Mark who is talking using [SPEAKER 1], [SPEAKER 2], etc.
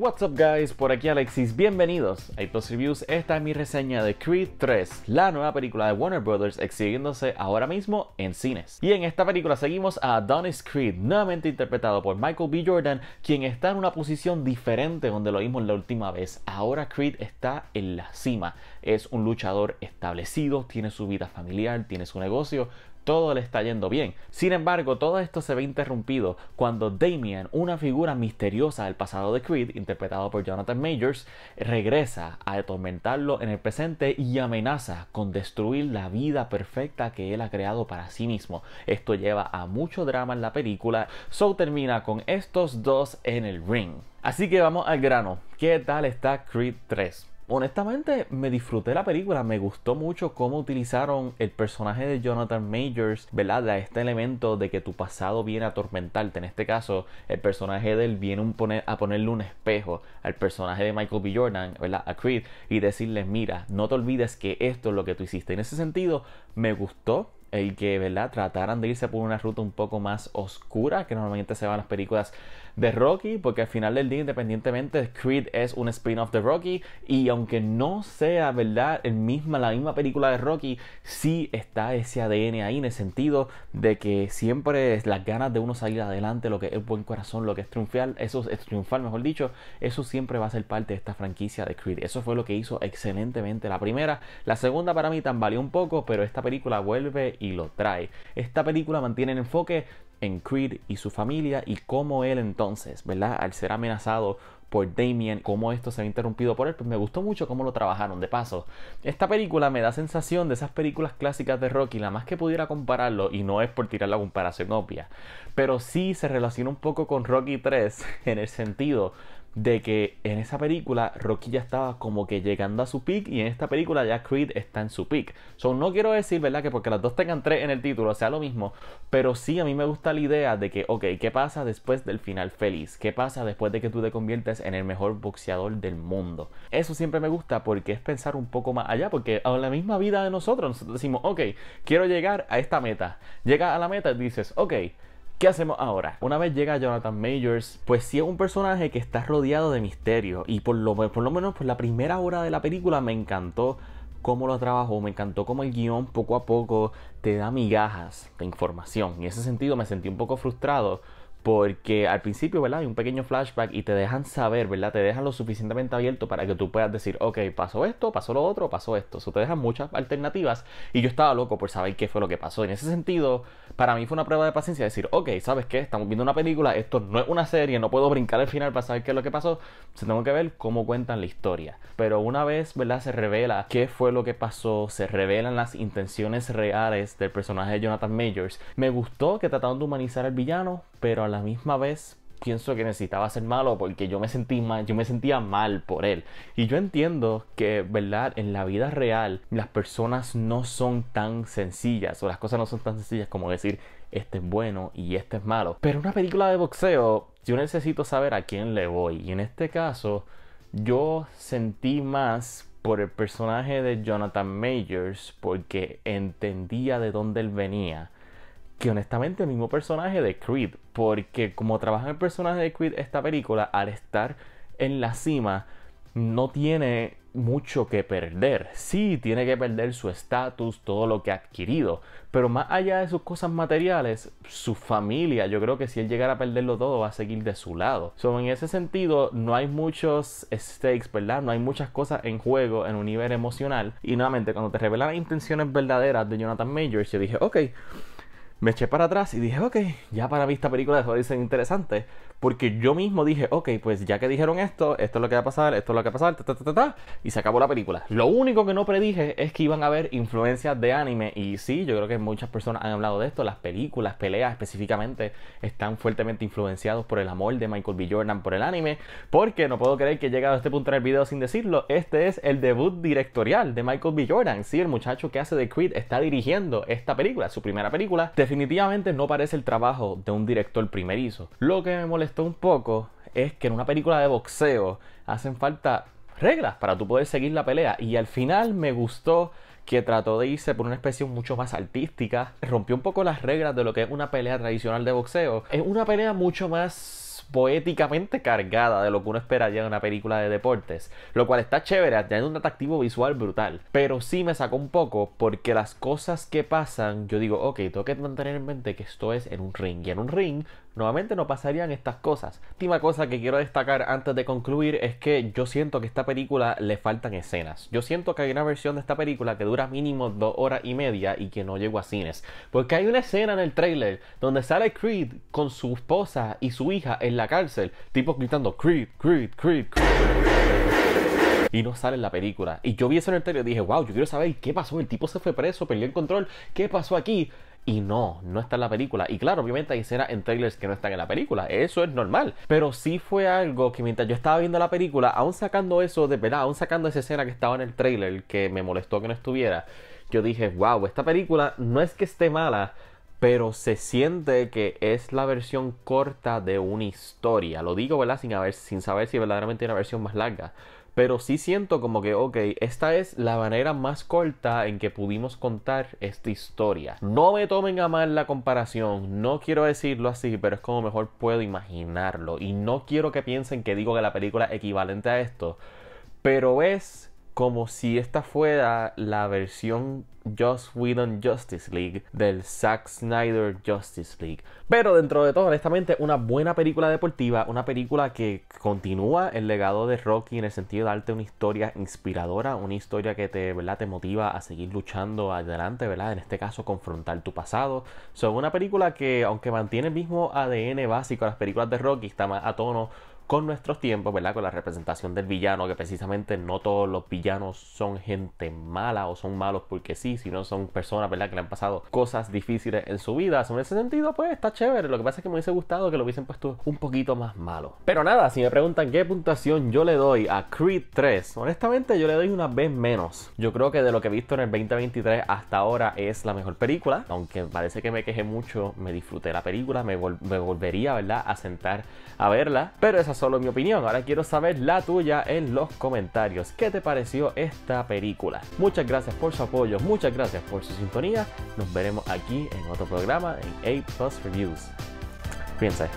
[SPEAKER 1] What's up guys, por aquí Alexis, bienvenidos a Iptos Reviews, esta es mi reseña de Creed 3, la nueva película de Warner Brothers exhibiéndose ahora mismo en cines. Y en esta película seguimos a Adonis Creed, nuevamente interpretado por Michael B. Jordan, quien está en una posición diferente donde lo vimos la última vez, ahora Creed está en la cima, es un luchador establecido, tiene su vida familiar, tiene su negocio, todo le está yendo bien. Sin embargo, todo esto se ve interrumpido cuando Damian, una figura misteriosa del pasado de Creed, interpretado por Jonathan Majors, regresa a atormentarlo en el presente y amenaza con destruir la vida perfecta que él ha creado para sí mismo. Esto lleva a mucho drama en la película, so termina con estos dos en el ring. Así que vamos al grano. ¿Qué tal está Creed 3? honestamente me disfruté la película, me gustó mucho cómo utilizaron el personaje de Jonathan Majors, ¿verdad? este elemento de que tu pasado viene a atormentarte. En este caso, el personaje de él viene a ponerle un espejo al personaje de Michael B. Jordan, ¿verdad? A Creed y decirle, mira, no te olvides que esto es lo que tú hiciste. En ese sentido, me gustó el que, ¿verdad?, trataran de irse por una ruta un poco más oscura, que normalmente se van las películas de Rocky, porque al final del día, independientemente, Creed es un spin-off de Rocky, y aunque no sea, ¿verdad?, el misma, la misma película de Rocky, sí está ese ADN ahí, en el sentido de que siempre es las ganas de uno salir adelante, lo que es buen corazón, lo que es triunfar, eso es triunfar, mejor dicho, eso siempre va a ser parte de esta franquicia de Creed. Eso fue lo que hizo excelentemente la primera. La segunda para mí tambaleó un poco, pero esta película vuelve y lo trae. Esta película mantiene el enfoque en Creed y su familia y cómo él entonces, ¿verdad? Al ser amenazado por Damien, cómo esto se ha interrumpido por él, pues me gustó mucho cómo lo trabajaron. De paso, esta película me da sensación de esas películas clásicas de Rocky, la más que pudiera compararlo, y no es por tirar la comparación obvia, pero sí se relaciona un poco con Rocky 3 en el sentido de que en esa película Rocky ya estaba como que llegando a su peak, y en esta película ya Creed está en su pick. So, no quiero decir, ¿verdad? Que porque las dos tengan tres en el título sea lo mismo, pero sí a mí me gusta la idea de que, ok, ¿qué pasa después del final feliz? ¿Qué pasa después de que tú te conviertes en el mejor boxeador del mundo. Eso siempre me gusta porque es pensar un poco más allá, porque a la misma vida de nosotros, decimos, ok, quiero llegar a esta meta. Llega a la meta y dices, ok, ¿Qué hacemos ahora? Una vez llega Jonathan Majors, pues sí es un personaje que está rodeado de misterio y por lo, por lo menos por la primera hora de la película me encantó cómo lo trabajó, me encantó cómo el guión poco a poco te da migajas de información y en ese sentido me sentí un poco frustrado porque al principio, ¿verdad? Hay un pequeño flashback y te dejan saber, ¿verdad? Te dejan lo suficientemente abierto para que tú puedas decir, ok, pasó esto, pasó lo otro, pasó esto. Eso te dejan muchas alternativas y yo estaba loco por saber qué fue lo que pasó. En ese sentido, para mí fue una prueba de paciencia decir, ok, ¿sabes qué? Estamos viendo una película, esto no es una serie, no puedo brincar al final para saber qué es lo que pasó. Se tengo que ver cómo cuentan la historia. Pero una vez, ¿verdad? Se revela qué fue lo que pasó, se revelan las intenciones reales del personaje de Jonathan Majors. Me gustó que trataron de humanizar al villano, pero la misma vez pienso que necesitaba ser malo porque yo me sentí mal, yo me sentía mal por él. Y yo entiendo que, ¿verdad? En la vida real las personas no son tan sencillas o las cosas no son tan sencillas como decir este es bueno y este es malo. Pero en una película de boxeo yo necesito saber a quién le voy. Y en este caso yo sentí más por el personaje de Jonathan Majors porque entendía de dónde él venía que honestamente el mismo personaje de Creed, porque como trabaja el personaje de Creed esta película, al estar en la cima, no tiene mucho que perder. Sí, tiene que perder su estatus, todo lo que ha adquirido, pero más allá de sus cosas materiales, su familia, yo creo que si él llegara a perderlo todo, va a seguir de su lado. So, en ese sentido, no hay muchos stakes, ¿verdad? No hay muchas cosas en juego en un nivel emocional. Y nuevamente, cuando te revelan las intenciones verdaderas de Jonathan Majors, yo dije, ok me eché para atrás y dije, ok, ya para mí esta película de ser interesante. Porque yo mismo dije, ok, pues ya que dijeron esto, esto es lo que va a pasar, esto es lo que va a pasar, ta, y se acabó la película. Lo único que no predije es que iban a haber influencias de anime. Y sí, yo creo que muchas personas han hablado de esto. Las películas, peleas específicamente, están fuertemente influenciados por el amor de Michael B. Jordan por el anime. Porque no puedo creer que he llegado a este punto en el video sin decirlo. Este es el debut directorial de Michael B. Jordan. Sí, el muchacho que hace The Creed está dirigiendo esta película, su primera película. Definitivamente no parece el trabajo de un director primerizo. Lo que me molesta esto un poco es que en una película de boxeo hacen falta reglas para tú poder seguir la pelea. Y al final me gustó que trató de irse por una especie mucho más artística. Rompió un poco las reglas de lo que es una pelea tradicional de boxeo. Es una pelea mucho más poéticamente cargada de lo que uno esperaría en una película de deportes, lo cual está chévere, tiene un atractivo visual brutal, pero sí me sacó un poco porque las cosas que pasan, yo digo, ok, tengo que mantener en mente que esto es en un ring, y en un ring nuevamente no pasarían estas cosas. Última cosa que quiero destacar antes de concluir es que yo siento que a esta película le faltan escenas. Yo siento que hay una versión de esta película que dura mínimo dos horas y media y que no llegó a cines. Porque hay una escena en el trailer donde sale Creed con su esposa y su hija en la cárcel, tipo gritando Creed, Creed, Creed, Y no sale en la película. Y yo vi eso en el trailer y dije, wow, yo quiero saber qué pasó. El tipo se fue preso, perdió el control. ¿Qué pasó aquí? Y no, no está en la película. Y claro, obviamente hay escenas en trailers que no están en la película. Eso es normal. Pero sí fue algo que mientras yo estaba viendo la película, aún sacando eso de verdad, aún sacando esa escena que estaba en el trailer que me molestó que no estuviera, yo dije, wow, esta película no es que esté mala, pero se siente que es la versión corta de una historia. Lo digo, ¿verdad? Sin, sin saber si verdaderamente hay una versión más larga. Pero sí siento como que, ok, esta es la manera más corta en que pudimos contar esta historia. No me tomen a mal la comparación, no quiero decirlo así, pero es como mejor puedo imaginarlo. Y no quiero que piensen que digo que la película es equivalente a esto. Pero es como si esta fuera la versión just Whedon Justice League del Zack Snyder Justice League. Pero dentro de todo, honestamente, una buena película deportiva, una película que continúa el legado de Rocky en el sentido de darte una historia inspiradora, una historia que te, ¿verdad? te motiva a seguir luchando adelante, ¿verdad? En este caso, confrontar tu pasado. Son una película que, aunque mantiene el mismo ADN básico a las películas de Rocky, está más a tono con nuestros tiempos, ¿verdad? Con la representación del villano, que precisamente no todos los villanos son gente mala o son malos porque sí, sino son personas, ¿verdad? Que le han pasado cosas difíciles en su vida. en ese sentido, pues está chévere. Lo que pasa es que me hubiese gustado que lo hubiesen puesto un poquito más malo. Pero nada, si me preguntan qué puntuación yo le doy a Creed 3, honestamente yo le doy una vez menos. Yo creo que de lo que he visto en el 2023 hasta ahora es la mejor película, aunque parece que me quejé mucho, me disfruté la película, me, volvería, ¿verdad? A sentar a verla. Pero esas solo mi opinión, ahora quiero saber la tuya en los comentarios. ¿Qué te pareció esta película? Muchas gracias por su apoyo, muchas gracias por su sintonía. Nos veremos aquí en otro programa en 8 Plus Reviews. Piensa.